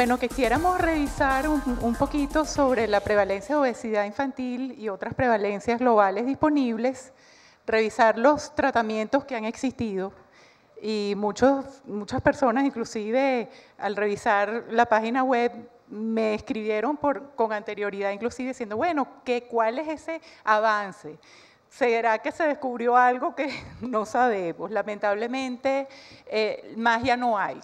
Bueno, que quisiéramos revisar un, poquito sobre la prevalencia de obesidad infantil y otras prevalencias globales disponibles, revisar los tratamientos que han existido. Y muchos, muchas personas, inclusive al revisar la página web, me escribieron con anterioridad, inclusive diciendo, bueno, ¿qué, ¿cuál es ese avance? ¿Será que se descubrió algo que no sabemos? Lamentablemente, eh, más ya no hay.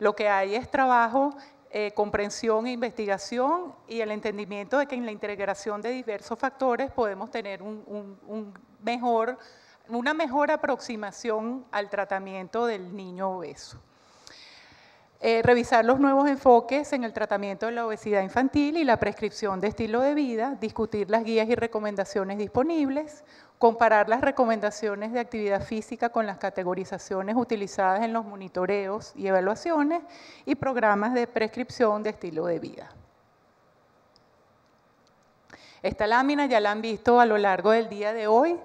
Lo que hay es trabajo eh, comprensión e investigación y el entendimiento de que en la integración de diversos factores podemos tener un mejor, una mejor aproximación al tratamiento del niño obeso. Eh, revisar los nuevos enfoques en el tratamiento de la obesidad infantil y la prescripción de estilo de vida, discutir las guías y recomendaciones disponibles, comparar las recomendaciones de actividad física con las categorizaciones utilizadas en los monitoreos y evaluaciones y programas de prescripción de estilo de vida. Esta lámina ya la han visto a lo largo del día de hoy.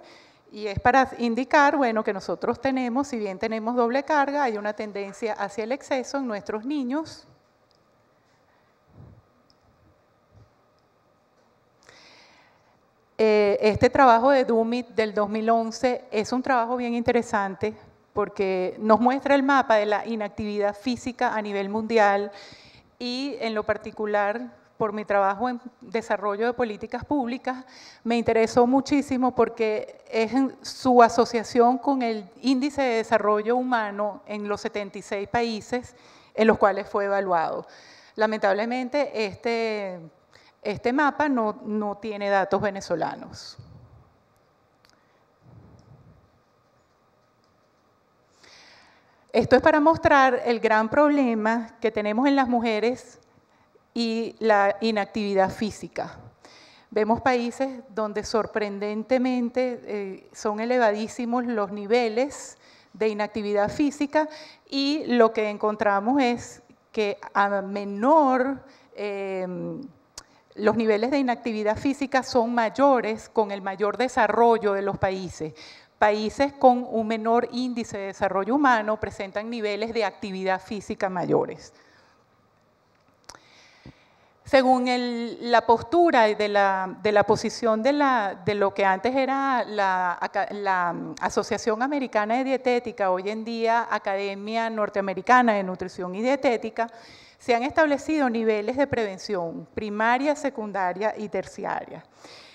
Y es para indicar, bueno, que nosotros tenemos, si bien tenemos doble carga, hay una tendencia hacia el exceso en nuestros niños. Eh, este trabajo de Dumit del 2011 es un trabajo bien interesante porque nos muestra el mapa de la inactividad física a nivel mundial y en lo particular por mi trabajo en desarrollo de políticas públicas, me interesó muchísimo porque es su asociación con el índice de desarrollo humano en los 76 países en los cuales fue evaluado. Lamentablemente, este, este mapa no, no tiene datos venezolanos. Esto es para mostrar el gran problema que tenemos en las mujeres y la inactividad física. Vemos países donde sorprendentemente eh, son elevadísimos los niveles de inactividad física y lo que encontramos es que a menor em, los niveles de inactividad física son mayores con el mayor desarrollo de los países. Países con un menor índice de desarrollo humano presentan niveles de actividad física mayores según la postura de la, de la posición de, la, de, lo que antes era la, mm, Asociación Americana de Dietética, hoy en día Academia Norteamericana de Nutrición y Dietética, se han establecido niveles de prevención primaria, secundaria y terciaria.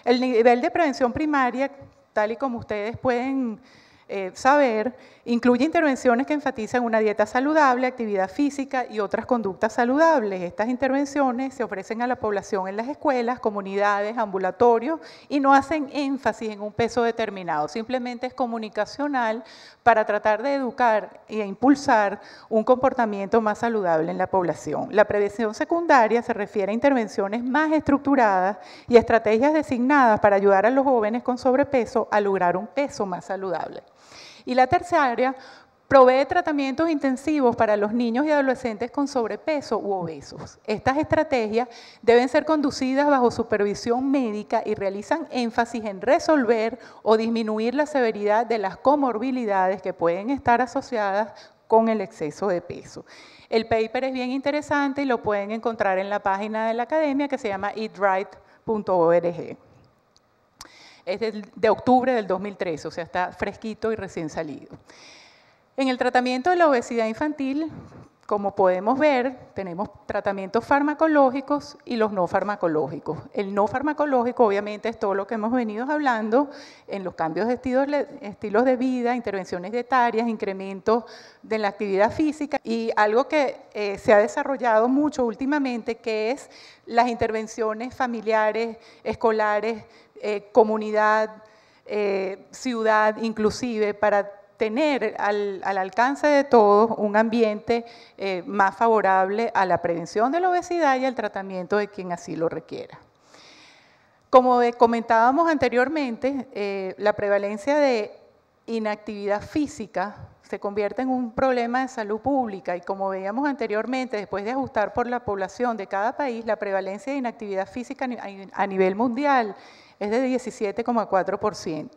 El nivel de prevención primaria, tal y como ustedes pueden eh, saber, Incluye intervenciones que enfatizan una dieta saludable, actividad física y otras conductas saludables. Estas intervenciones se ofrecen a la población en las escuelas, comunidades, ambulatorios y no hacen énfasis en un peso determinado, simplemente es comunicacional para tratar de educar e impulsar un comportamiento más saludable en la población. La prevención secundaria se refiere a intervenciones más estructuradas y estrategias designadas para ayudar a los jóvenes con sobrepeso a lograr un peso más saludable. Y la tercera área provee tratamientos intensivos para los niños y adolescentes con sobrepeso u obesos. Estas estrategias deben ser conducidas bajo supervisión médica y realizan énfasis en resolver o disminuir la severidad de las comorbilidades que pueden estar asociadas con el exceso de peso. El paper es bien interesante y lo pueden encontrar en la página de la academia que se llama eatright.org. Es de octubre del 2013, o sea, está fresquito y recién salido. En el tratamiento de la obesidad infantil, como podemos ver, tenemos tratamientos farmacológicos y los no farmacológicos. El no farmacológico, obviamente, es todo lo que hemos venido hablando en los cambios de estilos, de vida, intervenciones dietarias, incrementos de la actividad física y algo que eh, se ha desarrollado mucho últimamente, que es las intervenciones familiares, escolares, eh, comunidad, eh, ciudad inclusive, para tener al, alcance de todos un ambiente eh, más favorable a la prevención de la obesidad y al tratamiento de quien así lo requiera. Como comentábamos anteriormente, la prevalencia de inactividad física se convierte en un problema de salud pública y como veíamos anteriormente, después de ajustar por la población de cada país, la prevalencia de inactividad física a nivel mundial es de 17,4%,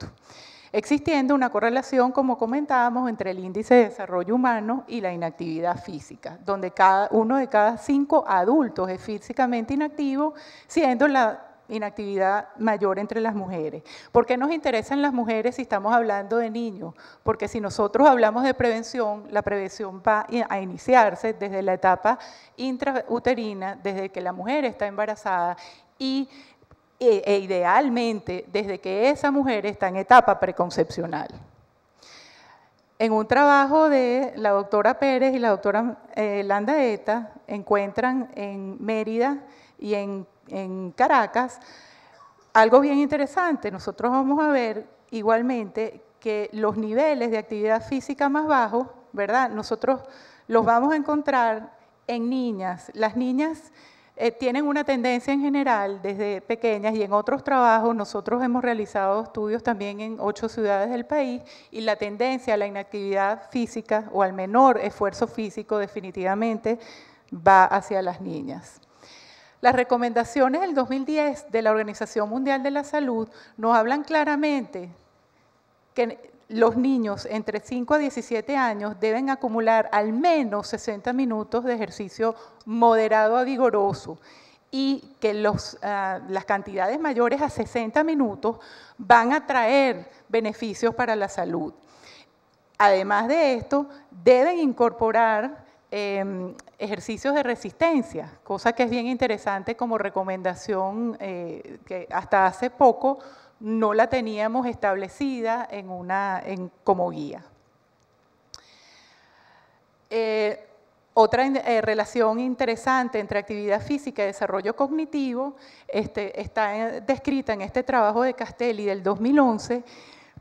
existiendo una correlación, como comentábamos, entre el índice de desarrollo humano y la inactividad física, donde cada, uno de cada cinco adultos es físicamente inactivo, siendo la inactividad mayor entre las mujeres. ¿Por qué nos interesan las mujeres si estamos hablando de niños? Porque si nosotros hablamos de prevención, la prevención va a iniciarse desde la etapa intrauterina, desde que la mujer está embarazada y e, e, idealmente desde que esa mujer está en etapa preconcepcional. En un trabajo de la doctora Pérez y la doctora eh, Landa Eta, encuentran en Mérida y en, en Caracas algo bien interesante. Nosotros vamos a ver igualmente que los niveles de actividad física más bajos, ¿verdad? Nosotros los vamos a encontrar en niñas. Las niñas eh, tienen una tendencia en general desde pequeñas y en otros trabajos nosotros hemos realizado estudios también en ocho ciudades del país y la tendencia a la inactividad física o al menor esfuerzo físico definitivamente va hacia las niñas. Las recomendaciones del 2010 de la Organización Mundial de la Salud nos hablan claramente que los niños entre 5 a 17 años deben acumular al menos 60 minutos de ejercicio moderado a vigoroso y que ah, las cantidades mayores a 60 minutos van a traer beneficios para la salud. Además de esto, deben incorporar em, ejercicios de resistencia, cosa que es bien interesante como recomendación eh, que hasta hace poco no la teníamos establecida en una, como guía. Eh, otra eh, relación interesante entre actividad física y desarrollo cognitivo este, está eh, descrita en este trabajo de Castelli del 2011,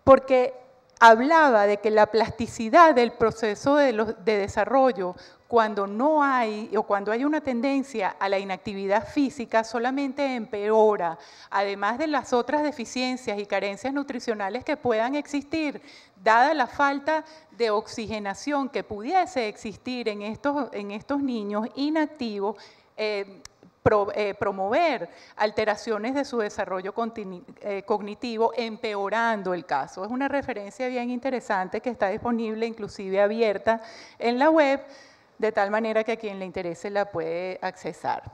porque hablaba de que la plasticidad del proceso de, desarrollo, cuando no hay o cuando hay una tendencia a la inactividad física, solamente empeora, además de las otras deficiencias y carencias nutricionales que puedan existir, dada la falta de oxigenación que pudiese existir en estos, en estos niños inactivos. Eh, eh, promover alteraciones de su desarrollo eh, cognitivo, empeorando el caso. Es una referencia bien interesante que está disponible, inclusive abierta en la web, de tal manera que a quien le interese la puede accesar.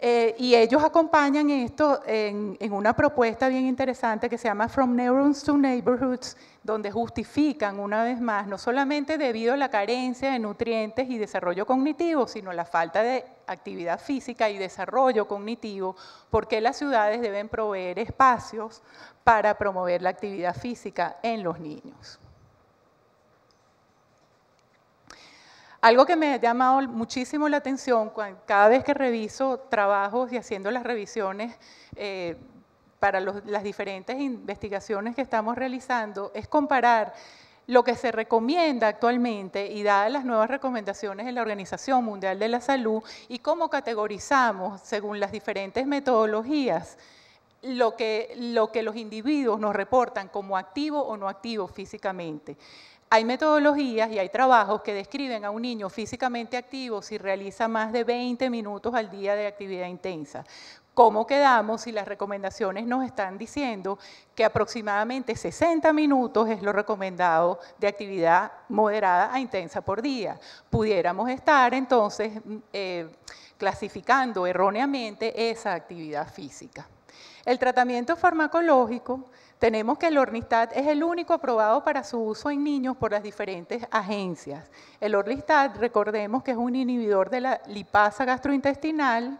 Eh, y ellos acompañan esto en, una propuesta bien interesante que se llama From Neurons to Neighborhoods, donde justifican una vez más, no solamente debido a la carencia de nutrientes y desarrollo cognitivo, sino la falta de actividad física y desarrollo cognitivo, porque las ciudades deben proveer espacios para promover la actividad física en los niños. Algo que me ha llamado muchísimo la atención cada vez que reviso trabajos y haciendo las revisiones eh, para las diferentes investigaciones que estamos realizando es comparar lo que se recomienda actualmente y dadas las nuevas recomendaciones de la Organización Mundial de la Salud y cómo categorizamos según las diferentes metodologías lo que, lo que los individuos nos reportan como activo o no activo físicamente. Hay metodologías y hay trabajos que describen a un niño físicamente activo si realiza más de 20 minutos al día de actividad intensa. ¿Cómo quedamos si las recomendaciones nos están diciendo que aproximadamente 60 minutos es lo recomendado de actividad moderada a intensa por día? Pudiéramos estar entonces mm, eh, clasificando erróneamente esa actividad física. El tratamiento farmacológico, tenemos que el Orlistat es el único aprobado para su uso en niños por las diferentes agencias. El Orlistat, recordemos que es un inhibidor de la lipasa gastrointestinal.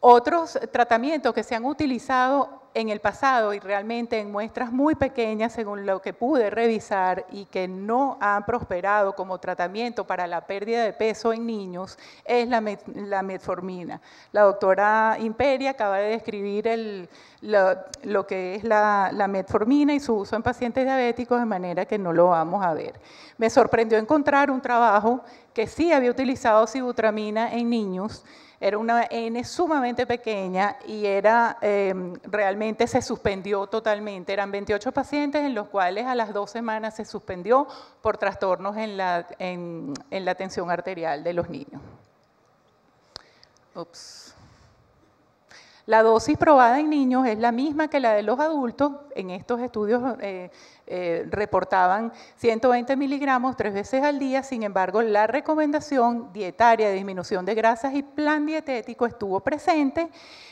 Otros tratamientos que se han utilizado en el pasado y realmente en muestras muy pequeñas, según lo que pude revisar, y que no han prosperado como tratamiento para la pérdida de peso en niños, es la, metformina. La doctora Imperia acaba de describir lo, que es la, la metformina y su uso en pacientes diabéticos, de manera que no lo vamos a ver. Me sorprendió encontrar un trabajo que sí había utilizado sibutramina en niños, era una N sumamente pequeña y era, em, realmente se suspendió totalmente. Eran 28 pacientes en los cuales a las dos semanas se suspendió por trastornos en la, en, en la tensión arterial de los niños. Ups. La dosis probada en niños es la misma que la de los adultos. En estos estudios eh, eh, reportaban 120 miligramos tres veces al día. Sin embargo, la recomendación dietaria de disminución de grasas y plan dietético estuvo presente.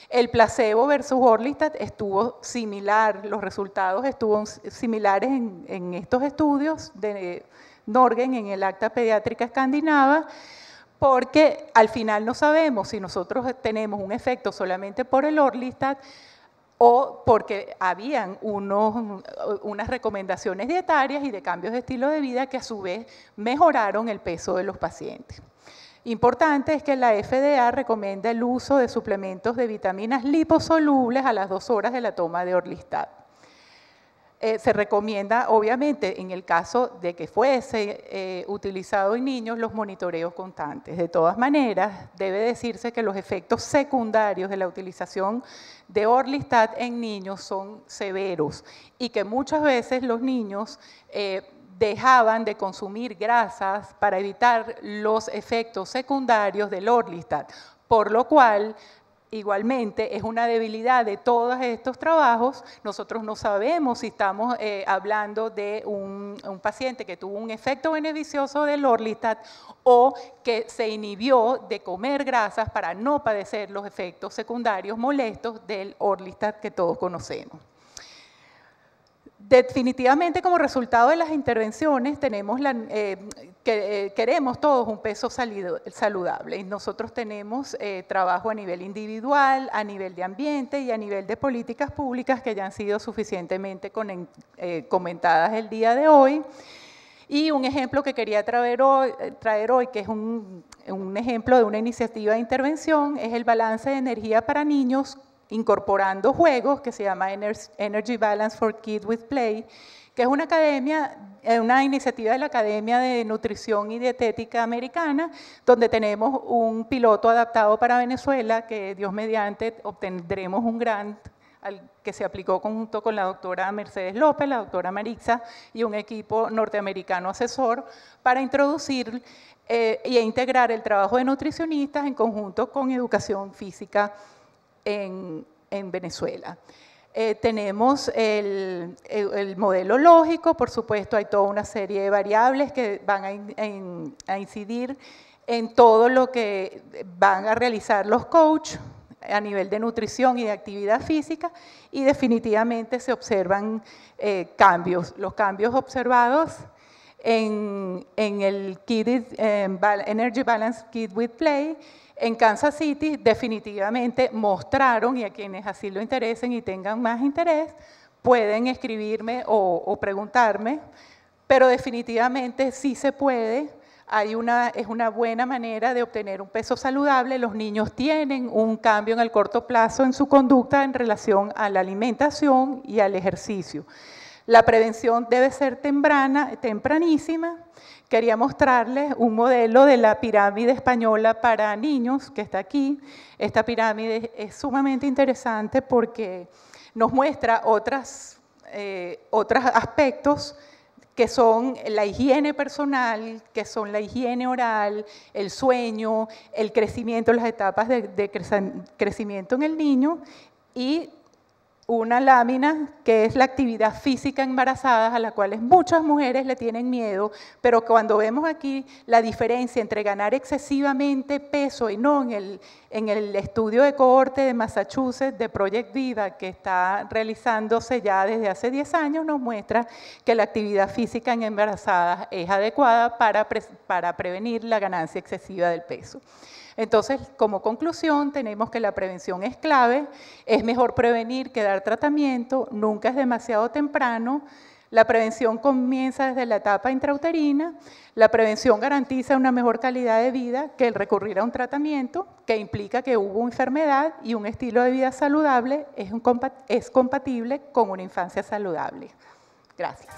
El placebo versus Orlistat estuvo similar, los resultados estuvieron similares en, en estos estudios de Norgen en el acta pediátrica escandinava porque al final no sabemos si nosotros tenemos un efecto solamente por el Orlistat o porque habían unas recomendaciones dietarias y de cambios de estilo de vida que a su vez mejoraron el peso de los pacientes. Importante es que la FDA recomienda el uso de suplementos de vitaminas liposolubles a las dos horas de la toma de Orlistat. Eh, se recomienda, obviamente, en el caso de que fuese eh, utilizado en niños, los monitoreos constantes. De todas maneras, debe decirse que los efectos secundarios de la utilización de Orlistat en niños son severos y que muchas veces los niños eh, dejaban de consumir grasas para evitar los efectos secundarios del Orlistat, por lo cual Igualmente, es una debilidad de todos estos trabajos. Nosotros no sabemos si estamos eh, hablando de un, un, paciente que tuvo un efecto beneficioso del Orlistat o que se inhibió de comer grasas para no padecer los efectos secundarios molestos del Orlistat que todos conocemos. Definitivamente, como resultado de las intervenciones, tenemos la, eh, que, eh, queremos todos un peso saludable. Y nosotros tenemos eh, trabajo a nivel individual, a nivel de ambiente y a nivel de políticas públicas que ya han sido suficientemente comentadas el día de hoy. Y un ejemplo que quería traer hoy, traer hoy que es un, un ejemplo de una iniciativa de intervención, es el balance de energía para niños incorporando juegos que se llama Energy Balance for Kids with Play, que es una academia, eh, una iniciativa de la Academia de Nutrición y Dietética Americana, donde tenemos un piloto adaptado para Venezuela que Dios mediante obtendremos un grant que se aplicó conjunto con la doctora Mercedes López, la doctora Marixa y un equipo norteamericano asesor para introducir eh, e integrar el trabajo de nutricionistas en conjunto con educación física en, Venezuela. Eh, tenemos el, modelo lógico, por supuesto hay toda una serie de variables que van a, incidir en todo lo que van a realizar los coaches a nivel de nutrición y de actividad física y definitivamente se observan eh, cambios. Los cambios observados en, el Energy Balance Kid with Play en Kansas City definitivamente mostraron, y a quienes así lo interesen y tengan más interés, pueden escribirme o, preguntarme, pero definitivamente sí se puede. Hay una, es una buena manera de obtener un peso saludable. Los niños tienen un cambio en el corto plazo en su conducta en relación a la alimentación y al ejercicio. La prevención debe ser temprana, tempranísima quería mostrarles un modelo de la pirámide española para niños que está aquí. Esta pirámide es sumamente interesante porque nos muestra otras, eh, otros aspectos que son la higiene personal, que son la higiene oral, el sueño, el crecimiento, las etapas de, crecimiento en el niño y una lámina que es la actividad física embarazadas, a la cual muchas mujeres le tienen miedo, pero cuando vemos aquí la diferencia entre ganar excesivamente peso y no en el, en el estudio de cohorte de Massachusetts de Project Vida que está realizándose ya desde hace 10 años, nos muestra que la actividad física en embarazadas es adecuada para prevenir la ganancia excesiva del peso. Entonces, como conclusión, tenemos que la prevención es clave, es mejor prevenir que dar tratamiento, nunca es demasiado temprano. La prevención comienza desde la etapa intrauterina, la prevención garantiza una mejor calidad de vida que el recurrir a un tratamiento que implica que hubo enfermedad y un estilo de vida saludable es, compatible con una infancia saludable. Gracias.